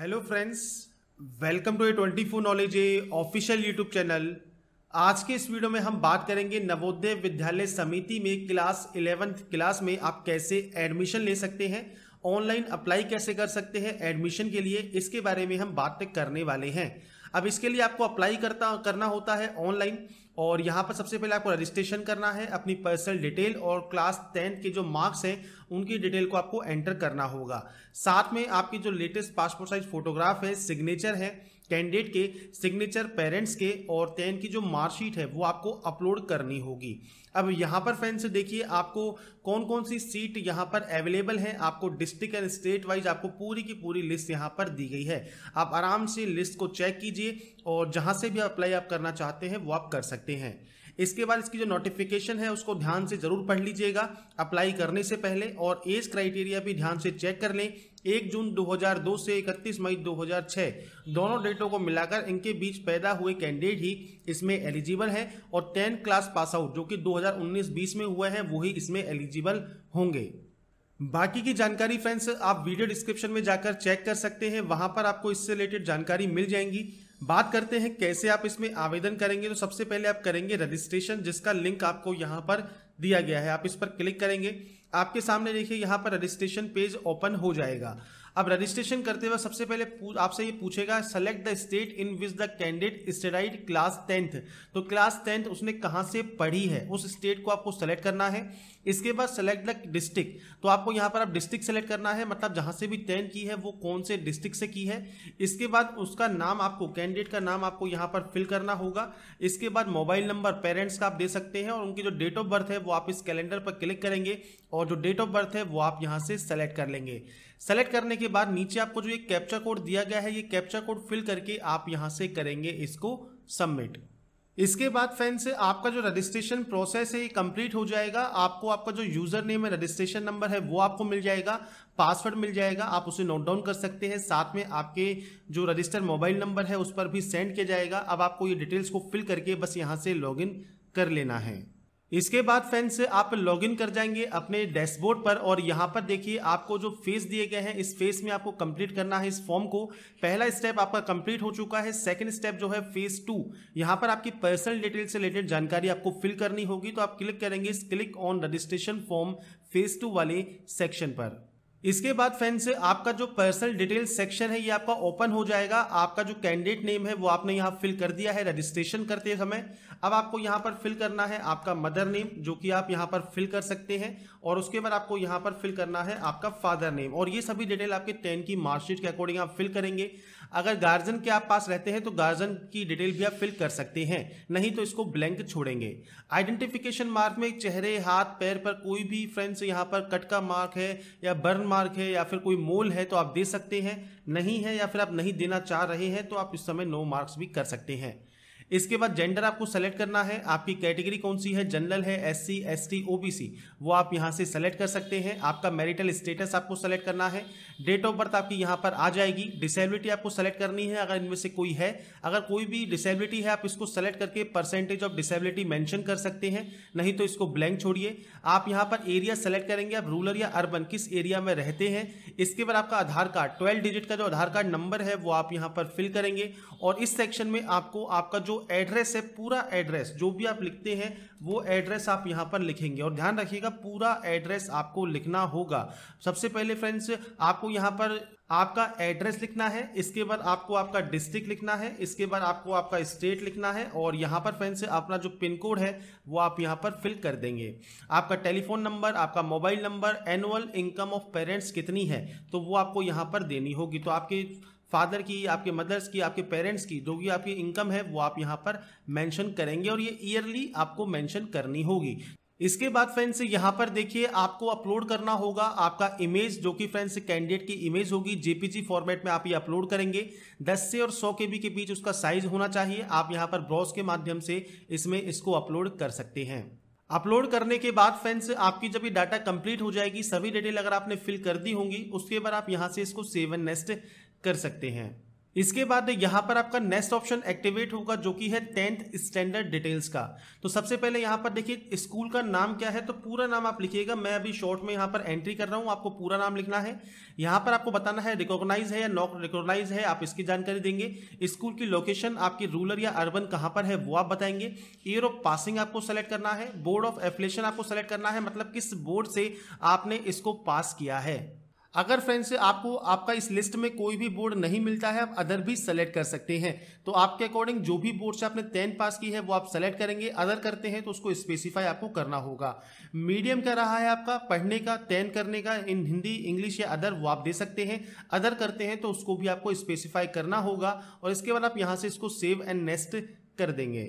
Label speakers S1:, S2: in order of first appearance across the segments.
S1: hello friends welcome to A twenty four knowledge A official YouTube channel आज के इस video में हम बात करेंगे नवोदय विद्यालय समिति में क्लास इलेवेंथ क्लास में आप कैसे एडमिशन ले सकते हैं ऑनलाइन अप्लाई कैसे कर सकते हैं एडमिशन के लिए इसके बारे में हम बात करने वाले हैं अब इसके लिए आपको अप्लाई करता करना होता है ऑनलाइन और यहाँ पर सबसे पहले आपको रजिस्ट्रेशन करना है अपनी पर्सनल डिटेल और क्लास टेंथ के जो मार्क्स हैं उनकी डिटेल को आपको एंटर करना होगा साथ में आपकी जो लेटेस्ट पासपोर्ट साइज फोटोग्राफ है सिग्नेचर है कैंडिडेट के सिग्नेचर पेरेंट्स के और तैन की जो मार्कशीट है वो आपको अपलोड करनी होगी अब यहाँ पर फ्रेंड्स देखिए आपको कौन कौन सी सीट यहाँ पर अवेलेबल है आपको डिस्ट्रिक्ट एंड स्टेट वाइज आपको पूरी की पूरी लिस्ट यहाँ पर दी गई है आप आराम से लिस्ट को चेक कीजिए और जहाँ से भी अप्लाई आप करना चाहते हैं वो आप कर सकते हैं इसके बाद इसकी जो नोटिफिकेशन है उसको ध्यान से ज़रूर पढ़ लीजिएगा अप्लाई करने से पहले और एज क्राइटेरिया भी ध्यान से चेक कर लें एक जून 2002 से 31 मई 2006 दोनों डेटों को मिलाकर इनके बीच पैदा हुए कैंडिडेट ही इसमें एलिजिबल है और टेन क्लास पास आउट जो कि 2019-20 में हुआ है वही इसमें एलिजिबल होंगे बाकी की जानकारी फ्रेंड्स आप वीडियो डिस्क्रिप्शन में जाकर चेक कर सकते हैं वहां पर आपको इससे रिलेटेड जानकारी मिल जाएंगी बात करते हैं कैसे आप इसमें आवेदन करेंगे तो सबसे पहले आप करेंगे रजिस्ट्रेशन जिसका लिंक आपको यहाँ पर दिया गया है आप इस पर क्लिक करेंगे आपके सामने देखिए यहाँ पर रजिस्ट्रेशन पेज ओपन हो जाएगा अब रजिस्ट्रेशन करते हुए सबसे पहले आपसे ये पूछेगा select the state in which the candidate studied class tenth तो क्लास टेंथ उसने कहाँ से पढ़ी है उस स्टेट को आपको सेलेक्ट करना है इसके बाद सेलेक्ट द डिस्ट्रिक्ट तो आपको यहाँ पर आप डिस्ट्रिक्ट सेलेक्ट करना है मतलब जहाँ से भी टेंथ की है वो कौन से डिस्ट्रिक्ट से की है इसके बाद उसका नाम आपको कैंडिडेट का नाम आपको यहाँ पर फिल करना होगा इसके बाद मोबाइल नंबर पेरेंट्स का आप दे सकते हैं और उनकी जो डेट ऑफ बर्थ है वो आप इस कैलेंडर पर क्लिक करेंगे और जो डेट ऑफ बर्थ है वो आप यहाँ से सेलेक्ट कर लेंगे सेलेक्ट करने के के बाद नीचे आपको जो ये कैप्चा कोड दिया गया है ये कैप्चा कोड फिल करके आप यहाँ से करेंगे इसको सबमिट इसके बाद फ्रेंड्स आपका जो रजिस्ट्रेशन प्रोसेस है ये कंप्लीट हो जाएगा आपको आपका जो यूजर नेम है रजिस्ट्रेशन नंबर है वो आपको मिल जाएगा पासवर्ड मिल जाएगा आप उसे नोट डाउन कर सकते हैं साथ में आपके जो रजिस्टर मोबाइल नंबर है उस पर भी सेंड किया जाएगा अब आपको ये डिटेल्स को फिल करके बस यहाँ से लॉग कर लेना है इसके बाद फ्रेंड्स आप लॉगिन कर जाएंगे अपने डैशबोर्ड पर और यहाँ पर देखिए आपको जो फेस दिए गए हैं इस फेस में आपको कंप्लीट करना है इस फॉर्म को पहला स्टेप आपका कंप्लीट हो चुका है सेकंड स्टेप जो है फेस टू यहाँ पर आपकी पर्सनल डिटेल से रिलेटेड जानकारी आपको फिल करनी होगी तो आप क्लिक करेंगे इस click on registration form phase two वाले सेक्शन पर इसके बाद फ्रेंड्स आपका जो पर्सनल डिटेल सेक्शन है ये आपका ओपन हो जाएगा आपका जो कैंडिडेट नेम है वो आपने यहाँ फिल कर दिया है रजिस्ट्रेशन करते समय अब आपको यहाँ पर फिल करना है आपका मदर नेम जो कि आप यहाँ पर फिल कर सकते हैं और उसके बाद आपको यहाँ पर फिल करना है आपका फादर नेम और ये सभी डिटेल आपके टेन की मार्कशीट के अकॉर्डिंग आप फिल करेंगे अगर गार्जियन के आप पास रहते हैं तो गार्जियन की डिटेल भी आप फिल कर सकते हैं नहीं तो इसको ब्लैंक छोड़ेंगे आइडेंटिफिकेशन मार्क में चेहरे हाथ पैर पर कोई भी फ्रेंड्स यहाँ पर कट का मार्क है या बर्न मार्क है या फिर कोई मोल है तो आप दे सकते हैं नहीं है या फिर आप नहीं देना चाह रहे हैं तो आप इस समय नो मार्क्स भी कर सकते हैं इसके बाद जेंडर आपको सेलेक्ट करना है आपकी कैटेगरी कौन सी है जनरल है S C S T O B C वो आप यहाँ से सेलेक्ट कर सकते हैं आपका मैरिटल स्टेटस आपको सेलेक्ट करना है डेट ऑफ बर्थ आपकी यहाँ पर आ जाएगी डिसेबिलिटी आपको सेलेक्ट करनी है अगर इनमें से कोई है अगर कोई भी डिसेबिलिटी है आप इसको सेलेक्ट करके परसेंटेज ऑफ डिसेबिलिटी मैंशन कर सकते हैं नहीं तो इसको ब्लैंक छोड़िए आप यहाँ पर एरिया सेलेक्ट करेंगे आप रूरल या अर्बन किस एरिया में रहते हैं इसके बाद आपका आधार कार्ड ट्वेल्व डिजिट का जो आधार कार्ड नंबर है वो आप यहाँ पर फिल करेंगे और इस सेक्शन में आपको आपका जो एड्रेस है पूरा एड्रेस जो भी आप लिखते हैं वो एड्रेस आप यहाँ पर लिखेंगे और ध्यान रखिएगा पूरा एड्रेस आपको लिखना होगा सबसे पहले फ्रेंड्स आपको यहाँ पर आपका एड्रेस लिखना है इसके बाद आपको आपका डिस्ट्रिक्ट लिखना है इसके बाद आपको आपका स्टेट लिखना है और यहाँ पर फ्रेंड्स अपना जो पिन कोड है वो आप यहाँ पर फिल कर देंगे आपका टेलीफोन नंबर आपका mobile number annual income of parents कितनी है तो वो आपको यहाँ पर देनी होगी तो आपके फादर की आपके मदर्स की आपके पेरेंट्स की जो भी आपकी इनकम है वो आप यहाँ पर मैंशन करेंगे और ये ईयरली आपको मैंशन करनी होगी इसके बाद फ्रेंड्स यहां पर देखिए आपको अपलोड करना होगा आपका इमेज जो कि फ्रेंड्स कैंडिडेट की इमेज होगी जेपीजी फॉर्मेट में आप ये अपलोड करेंगे 10 से और 100 के बी के बीच उसका साइज होना चाहिए आप यहां पर ब्रॉज के माध्यम से इसमें इसको अपलोड कर सकते हैं अपलोड करने के बाद फ्रेंड्स आपकी जब ये डाटा कंप्लीट हो जाएगी सभी डिटेल अगर आपने फिल कर दी होंगी उसके बाद आप यहाँ से इसको सेवन नेस्ट कर सकते हैं इसके बाद यहाँ पर आपका नेक्स्ट ऑप्शन एक्टिवेट होगा जो कि है टेंथ स्टैंडर्ड डिटेल्स का तो सबसे पहले यहाँ पर देखिए स्कूल का नाम क्या है तो पूरा नाम आप लिखिएगा मैं अभी शॉर्ट में यहाँ पर एंट्री कर रहा हूं आपको पूरा नाम लिखना है यहाँ पर आपको बताना है रिकॉग्नाइज है या नॉट रिकॉग्नाइज है आप इसकी जानकारी देंगे स्कूल की लोकेशन आपकी रूरल या अर्बन कहाँ पर है वो आप बताएंगे ईयर ऑफ पासिंग आपको सेलेक्ट करना है बोर्ड ऑफ एफिलेशन आपको सेलेक्ट करना है मतलब किस बोर्ड से आपने इसको पास किया है अगर फ्रेंड्स आपको आपका इस लिस्ट में कोई भी बोर्ड नहीं मिलता है आप अदर भी सेलेक्ट कर सकते हैं तो आपके अकॉर्डिंग जो भी बोर्ड से आपने टेन पास की है वो आप सेलेक्ट करेंगे अदर करते हैं तो उसको स्पेसिफाई आपको करना होगा मीडियम का रहा है आपका पढ़ने का टेन करने का इन हिंदी इंग्लिश या अदर वो आप दे सकते हैं अदर करते हैं तो उसको भी आपको स्पेसिफाई करना होगा और इसके बाद आप यहाँ से इसको सेव एंड नेक्स्ट कर देंगे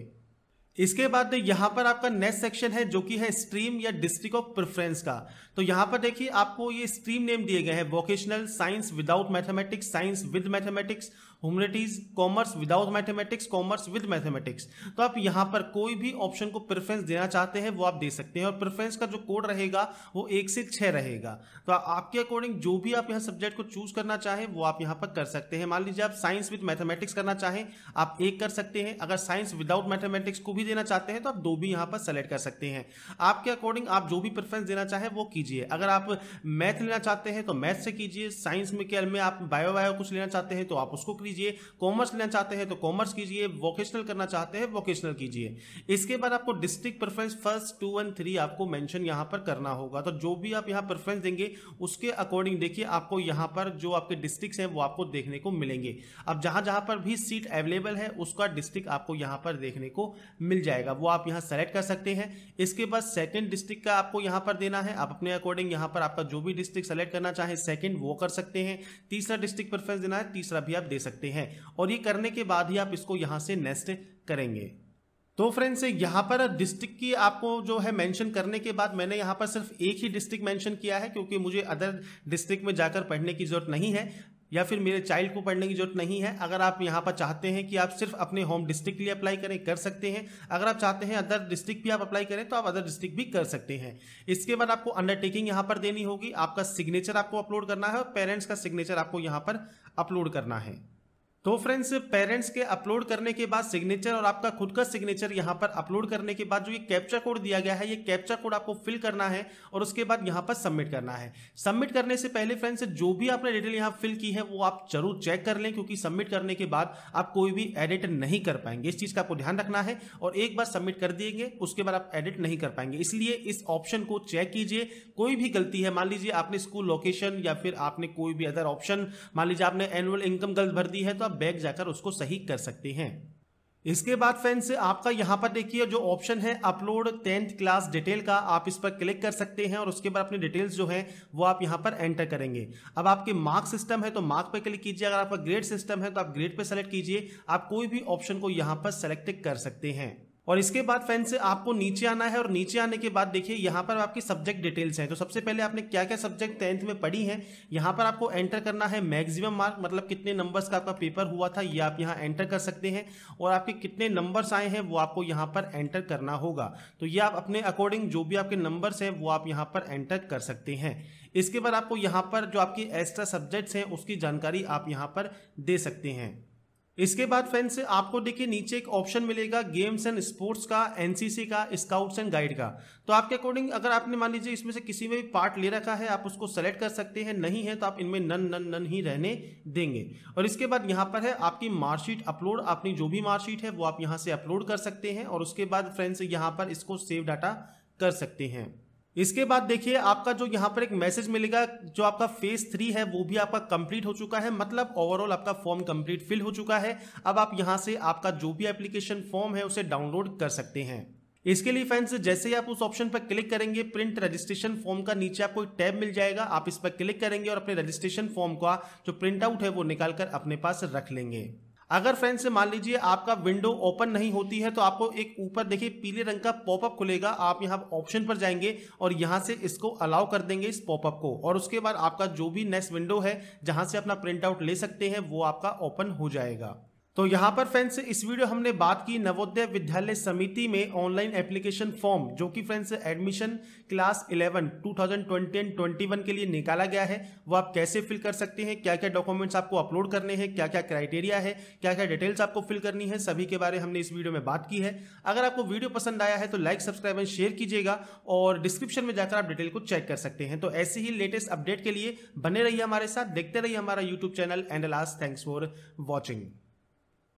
S1: इसके बाद तो यहाँ पर आपका नेक्स्ट सेक्शन है जो कि है स्ट्रीम या डिस्ट्रिक्ट ऑफ प्रेफरेंस का तो यहाँ पर देखिए आपको ये स्ट्रीम नेम दिए गए हैं vocational science without mathematics science with mathematics humanities commerce without mathematics commerce with mathematics तो आप यहां पर कोई भी ऑप्शन को प्रेफरेंस देना चाहते हैं वो आप दे सकते हैं और प्रेफरेंस का जो कोड रहेगा वो एक से छह रहेगा तो आपके अकॉर्डिंग जो भी आप यहाँ सब्जेक्ट को चूज करना चाहें वो आप यहाँ पर कर सकते हैं मान लीजिए आप साइंस विद मैथमेटिक्स करना चाहें आप एक कर सकते हैं अगर साइंस विदाउट मैथमेटिक्स को भी देना चाहते हैं तो आप दो भी यहाँ पर सेलेक्ट कर सकते हैं आपके अकॉर्डिंग आप जो भी प्रेफरेंस देना चाहें वो कीजिए अगर आप मैथ लेना चाहते हैं तो मैथ से कीजिए साइंस में में आप बायो बायो कुछ लेना चाहते हैं तो आप उसको कीजिए कीजिए कॉमर्स लेना चाहते हैं तो कॉमर्स कीजिए वोकेशनल करना चाहते हैं वोकेशनल कीजिए इसके बाद आपको district preference first two and three आपको मैंशन यहाँ पर करना होगा तो जो भी आप यहाँ प्रेफरेंस देंगे उसके अकॉर्डिंग देखिए आपको यहाँ पर जो आपके डिस्ट्रिक्ट हैं वो आपको देखने को मिलेंगे अब जहाँ जहाँ पर भी सीट अवेलेबल है उसका डिस्ट्रिक्ट आपको यहाँ पर देखने को मिल जाएगा वो आप यहाँ सेलेक्ट कर सकते हैं इसके बाद सेकेंड डिस्ट्रिक्ट का आपको यहाँ पर देना है आप अपने अकॉर्डिंग यहाँ पर आपका जो भी डिस्ट्रिक्ट सेलेक्ट करना चाहे सेकेंड वो कर सकते हैं तीसरा डिस्ट्रिक्ट प्रेफरेंस देना है तीसरा भी आप दे सकते हैं सकते हैं और ये करने के बाद ही आप इसको यहाँ से नेस्ट करेंगे तो फ्रेंड्स यहाँ पर डिस्ट्रिक्ट की आपको जो है मेंशन करने के बाद मैंने यहाँ पर सिर्फ एक ही डिस्ट्रिक्ट मेंशन किया है क्योंकि मुझे अदर डिस्ट्रिक्ट में जाकर पढ़ने की ज़रूरत नहीं है या फिर मेरे चाइल्ड को पढ़ने की जरूरत नहीं है अगर आप यहाँ पर चाहते हैं कि आप सिर्फ अपने होम डिस्ट्रिक्ट लिए अप्लाई करें कर सकते हैं अगर आप चाहते हैं अदर डिस्ट्रिक्ट भी आप अप्लाई करें तो आप अदर डिस्ट्रिक्ट भी कर सकते हैं इसके बाद आपको अंडरटेकिंग यहाँ पर देनी होगी आपका सिग्नेचर आपको अपलोड करना है और पेरेंट्स का सिग्नेचर आपको यहाँ पर अपलोड करना है तो फ्रेंड्स पेरेंट्स के अपलोड करने के बाद सिग्नेचर और आपका खुद का सिग्नेचर यहाँ पर अपलोड करने के बाद जो ये कैप्चा कोड दिया गया है ये कैप्चा कोड आपको फिल करना है और उसके बाद यहाँ पर सबमिट करना है सबमिट करने से पहले फ्रेंड्स जो भी आपने डिटेल यहाँ फिल की है वो आप जरूर चेक कर लें क्योंकि सबमिट करने के बाद आप कोई भी एडिट नहीं कर पाएंगे इस चीज़ का आपको ध्यान रखना है और एक बार सबमिट कर दिएंगे उसके बाद आप एडिट नहीं कर पाएंगे इसलिए इस ऑप्शन को चेक कीजिए कोई भी गलती है मान लीजिए आपने स्कूल लोकेशन या फिर आपने कोई भी अदर ऑप्शन मान लीजिए आपने एनुअल इनकम गलत भर दी है तो आप बैग जाकर उसको सही कर सकते हैं इसके बाद फ्रेंड्स आपका यहाँ पर देखिए जो ऑप्शन है अपलोड टेंथ क्लास डिटेल का आप इस पर क्लिक कर सकते हैं और उसके बाद अपनी डिटेल्स जो है वो आप यहाँ पर एंटर करेंगे अब आपके मार्क सिस्टम है तो मार्क पर क्लिक कीजिए अगर आपका ग्रेड सिस्टम है तो आप ग्रेड पर सेलेक्ट कीजिए आप कोई भी ऑप्शन को यहाँ पर सेलेक्ट कर सकते हैं और इसके बाद फ्रेंड्स आपको नीचे आना है और नीचे आने के बाद देखिए यहाँ पर आपकी सब्जेक्ट डिटेल्स हैं तो सबसे पहले आपने क्या क्या सब्जेक्ट टेंथ में पढ़ी है यहाँ पर आपको एंटर करना है मैक्सिमम मार्क मतलब कितने नंबर्स का आपका पेपर हुआ था ये आप यहाँ एंटर कर सकते हैं और आपके कितने नंबर्स आए हैं वो आपको यहाँ पर एंटर करना होगा तो ये आप अपने अकॉर्डिंग जो भी आपके नंबर्स हैं वो आप यहाँ पर एंटर कर सकते हैं इसके बाद आपको यहाँ पर जो आपकी एक्स्ट्रा सब्जेक्ट्स हैं उसकी जानकारी आप यहाँ पर दे सकते हैं इसके बाद फ्रेंड्स आपको देखिए नीचे एक ऑप्शन मिलेगा गेम्स एंड स्पोर्ट्स का एनसीसी का स्काउट्स एंड गाइड का तो आपके अकॉर्डिंग अगर आपने मान लीजिए इसमें से किसी में भी पार्ट ले रखा है आप उसको सेलेक्ट कर सकते हैं नहीं है तो आप इनमें नन नन नन ही रहने देंगे और इसके बाद यहाँ पर है आपकी मार्कशीट अपलोड अपनी जो भी मार्कशीट है वो आप यहाँ से अपलोड कर सकते हैं और उसके बाद फ्रेंड्स यहाँ पर इसको सेव डाटा कर सकते हैं इसके बाद देखिए आपका जो यहाँ पर एक मैसेज मिलेगा जो आपका फेज थ्री है वो भी आपका कंप्लीट हो चुका है मतलब ओवरऑल आपका फॉर्म कंप्लीट फिल हो चुका है अब आप यहाँ से आपका जो भी एप्लीकेशन फॉर्म है उसे डाउनलोड कर सकते हैं इसके लिए फ्रेंड्स जैसे ही आप उस ऑप्शन पर क्लिक करेंगे प्रिंट रजिस्ट्रेशन फॉर्म का नीचे आपको एक टैब मिल जाएगा आप इस पर क्लिक करेंगे और अपने रजिस्ट्रेशन फॉर्म का जो प्रिंट आउट है वो निकालकर अपने पास रख लेंगे अगर फ्रेंड्स मान लीजिए आपका विंडो ओपन नहीं होती है तो आपको एक ऊपर देखिए पीले रंग का पॉपअप खुलेगा आप यहाँ ऑप्शन पर जाएंगे और यहाँ से इसको अलाउ कर देंगे इस पॉपअप को और उसके बाद आपका जो भी नेक्स्ट विंडो है जहाँ से अपना प्रिंट आउट ले सकते हैं वो आपका ओपन हो जाएगा तो यहाँ पर फ्रेंड्स इस वीडियो हमने बात की नवोदय विद्यालय समिति में ऑनलाइन एप्लीकेशन फॉर्म जो कि फ्रेंड्स एडमिशन क्लास 11 2020 एंड 21 के लिए निकाला गया है वो आप कैसे फिल कर सकते हैं क्या क्या डॉक्यूमेंट्स आपको अपलोड करने हैं क्या क्या क्राइटेरिया है क्या क्या डिटेल्स आपको फिल करनी है सभी के बारे में हमने इस वीडियो में बात की है अगर आपको वीडियो पसंद आया है तो लाइक सब्सक्राइब एंड शेयर कीजिएगा और डिस्क्रिप्शन में जाकर आप डिटेल को चेक कर सकते हैं तो ऐसे ही लेटेस्ट अपडेट के लिए बने रहिए हमारे साथ देखते रहिए हमारा YouTube channel and last thanks for watching